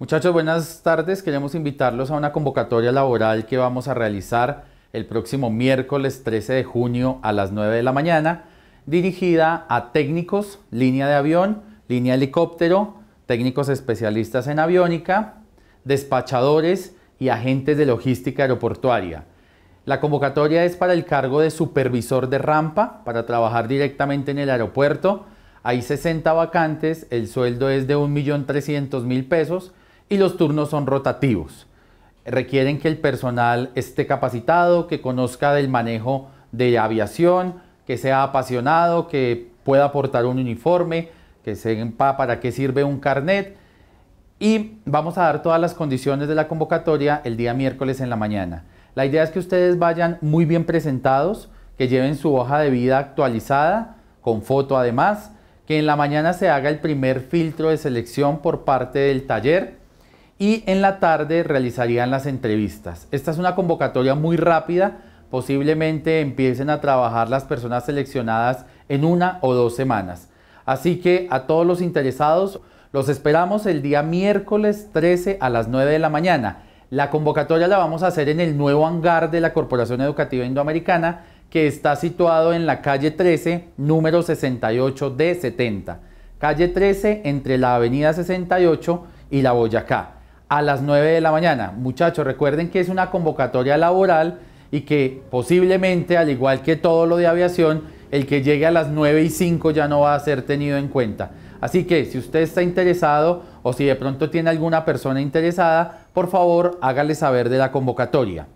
Muchachos, buenas tardes. Queremos invitarlos a una convocatoria laboral que vamos a realizar el próximo miércoles 13 de junio a las 9 de la mañana, dirigida a técnicos, línea de avión, línea helicóptero, técnicos especialistas en aviónica, despachadores y agentes de logística aeroportuaria. La convocatoria es para el cargo de supervisor de rampa, para trabajar directamente en el aeropuerto. Hay 60 vacantes, el sueldo es de 1.300.000 pesos y los turnos son rotativos. Requieren que el personal esté capacitado, que conozca del manejo de aviación, que sea apasionado, que pueda portar un uniforme, que sepa para qué sirve un carnet. Y vamos a dar todas las condiciones de la convocatoria el día miércoles en la mañana. La idea es que ustedes vayan muy bien presentados, que lleven su hoja de vida actualizada, con foto además, que en la mañana se haga el primer filtro de selección por parte del taller y en la tarde realizarían las entrevistas. Esta es una convocatoria muy rápida, posiblemente empiecen a trabajar las personas seleccionadas en una o dos semanas. Así que a todos los interesados los esperamos el día miércoles 13 a las 9 de la mañana. La convocatoria la vamos a hacer en el nuevo hangar de la Corporación Educativa Indoamericana que está situado en la calle 13, número 68 de 70. Calle 13 entre la avenida 68 y la Boyacá a las 9 de la mañana. Muchachos, recuerden que es una convocatoria laboral y que posiblemente, al igual que todo lo de aviación, el que llegue a las 9 y 5 ya no va a ser tenido en cuenta. Así que si usted está interesado o si de pronto tiene alguna persona interesada, por favor hágale saber de la convocatoria.